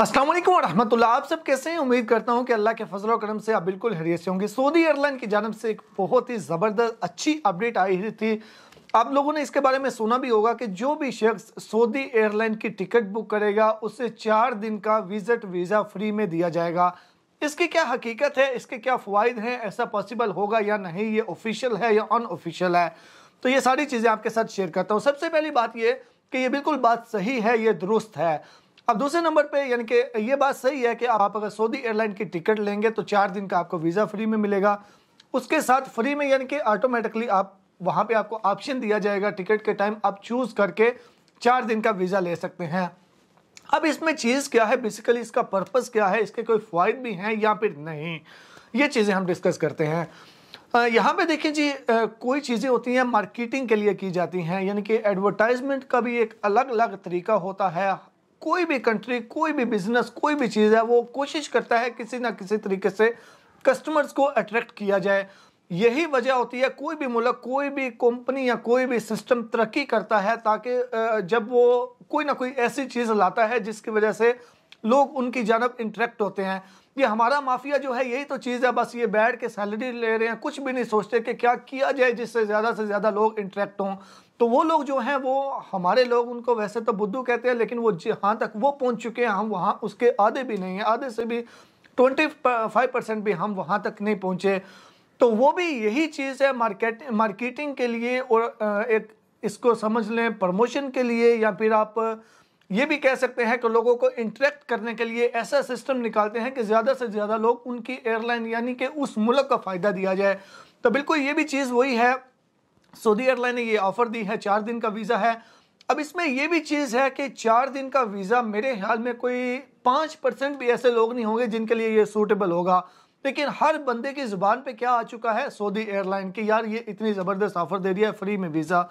असलम वरहमल आप सब कैसे हैं उम्मीद करता हूं कि अल्लाह के फजल करम से आप बिल्कुल हरिये से होंगे सऊदी एयरलाइन की जानब से एक बहुत ही ज़बरदस्त अच्छी अपडेट आई थी आप लोगों ने इसके बारे में सुना भी होगा कि जो भी शख्स सऊदी एयरलाइन की टिकट बुक करेगा उसे चार दिन का विज़िट वीज़ा फ्री में दिया जाएगा इसकी क्या हकीकत है इसके क्या फ़वाद हैं ऐसा पॉसिबल होगा या नहीं ये ऑफिशियल है या अनऑफिशियल है तो ये सारी चीज़ें आपके साथ शेयर करता हूँ सबसे पहली बात ये कि ये बिल्कुल बात सही है ये दुरुस्त है अब दूसरे नंबर पे यानी कि ये बात सही है कि आप अगर सऊदी एयरलाइन की टिकट लेंगे तो चार दिन का आपको वीज़ा फ्री में मिलेगा उसके साथ फ्री में यानी कि ऑटोमेटिकली आप वहाँ पे आपको ऑप्शन दिया जाएगा टिकट के टाइम आप चूज़ करके चार दिन का वीज़ा ले सकते हैं अब इसमें चीज़ क्या है बेसिकली इसका पर्पज़ क्या है इसके कोई फ़ायद भी हैं या फिर नहीं ये चीज़ें हम डिस्कस करते हैं यहाँ पे देखिए जी कोई चीज़ें होती हैं मार्केटिंग के लिए की जाती हैं यानी कि एडवर्टाइजमेंट का भी एक अलग अलग तरीका होता है कोई भी कंट्री कोई भी बिजनेस कोई भी चीज़ है वो कोशिश करता है किसी ना किसी तरीके से कस्टमर्स को अट्रैक्ट किया जाए यही वजह होती है कोई भी मुल्क कोई भी कंपनी या कोई भी सिस्टम तरक्की करता है ताकि जब वो कोई ना कोई ऐसी चीज़ लाता है जिसकी वजह से लोग उनकी जानब इंट्रैक्ट होते हैं ये हमारा माफिया जो है यही तो चीज़ है बस ये बैठ के सैलरी ले रहे हैं कुछ भी नहीं सोचते कि क्या किया जाए जिससे ज़्यादा से ज़्यादा लोग इंट्रैक्ट हों तो वो लोग जो हैं वो हमारे लोग उनको वैसे तो बुद्धू कहते हैं लेकिन वो जहाँ तक वो पहुँच चुके हैं हम वहाँ उसके आधे भी नहीं हैं आधे से भी ट्वेंटी फाइव परसेंट भी हम वहाँ तक नहीं पहुँचे तो वो भी यही चीज़ है मार्केट मार्केटिंग के लिए और एक इसको समझ लें प्रमोशन के लिए या फिर आप ये भी कह सकते हैं कि लोगों को इंटरेक्ट करने के लिए ऐसा सिस्टम निकालते हैं कि ज़्यादा से ज़्यादा लोग उनकी एयरलाइन यानी कि उस मुल्क का फ़ायदा दिया जाए तो बिल्कुल ये भी चीज़ वही है सऊदी एयरलाइन ने ये ऑफ़र दी है चार दिन का वीज़ा है अब इसमें यह भी चीज़ है कि चार दिन का वीज़ा मेरे ख्याल में कोई पाँच परसेंट भी ऐसे लोग नहीं होंगे जिनके लिए ये सूटेबल होगा लेकिन हर बंदे की ज़ुबान पे क्या आ चुका है सऊदी एयरलाइन की यार ये इतनी ज़बरदस्त ऑफ़र दे रही है फ्री में वीज़ा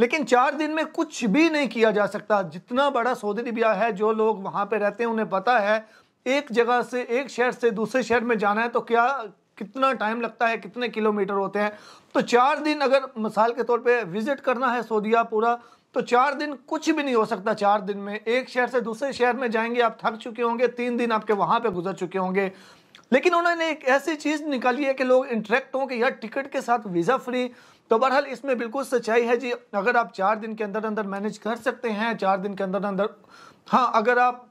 लेकिन चार दिन में कुछ भी नहीं किया जा सकता जितना बड़ा सऊदी अरबिया है जो लोग वहाँ पर रहते हैं उन्हें पता है एक जगह से एक शहर से दूसरे शहर में जाना है तो क्या कितना टाइम लगता है कितने किलोमीटर होते हैं तो चार दिन अगर मिसाल के तौर पे विज़िट करना है सऊदिया पूरा तो चार दिन कुछ भी नहीं हो सकता चार दिन में एक शहर से दूसरे शहर में जाएंगे आप थक चुके होंगे तीन दिन आपके वहाँ पे गुजर चुके होंगे लेकिन उन्होंने एक ऐसी चीज़ निकाली है कि लोग इंटरेक्ट हों कि यार टिकट के साथ वीज़ा फ्री तो बहरहाल इसमें बिल्कुल सच्चाई है जी अगर आप चार दिन के अंदर अंदर मैनेज कर सकते हैं चार दिन के अंदर अंदर हाँ अगर आप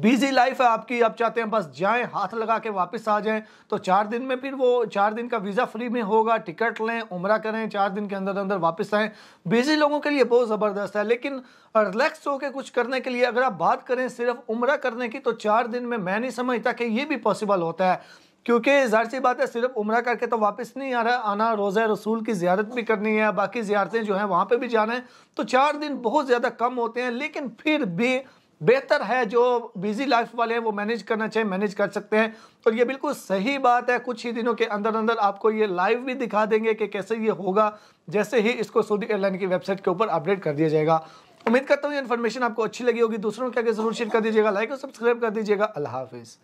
बिजी लाइफ है आपकी आप चाहते हैं बस जाएं हाथ लगा के वापस आ जाएं तो चार दिन में फिर वो चार दिन का वीज़ा फ्री में होगा टिकट लें उम्र करें चार दिन के अंदर अंदर वापस आएँ बिजी लोगों के लिए बहुत ज़बरदस्त है लेकिन रिलैक्स होकर कुछ करने के लिए अगर आप बात करें सिर्फ उम्र करने की तो चार दिन में मैं नहीं समझता कि ये भी पॉसिबल होता है क्योंकि ज़ाहिर सी बात है सिर्फ उम्र करके तो वापस नहीं आ रहा आना रोज़ा रसूल की ज्यारत भी करनी है बाकी ज्यारतें जो हैं वहाँ पर भी जाना है तो चार दिन बहुत ज़्यादा कम होते हैं लेकिन फिर भी बेहतर है जो बिजी लाइफ वाले हैं वो मैनेज करना चाहिए मैनेज कर सकते हैं और ये बिल्कुल सही बात है कुछ ही दिनों के अंदर अंदर आपको ये लाइव भी दिखा देंगे कि कैसे ये होगा जैसे ही इसको सऊदी एयरलाइन की वेबसाइट के ऊपर अपडेट कर दिया जाएगा उम्मीद करता हूँ ये इन्फॉर्मेशन आपको अच्छी लगी होगी दूसरों के आगे जरूर शेयर कर दीजिएगा लाइक और सब्सक्राइब कर दीजिएगा अल्लाह हाफिज़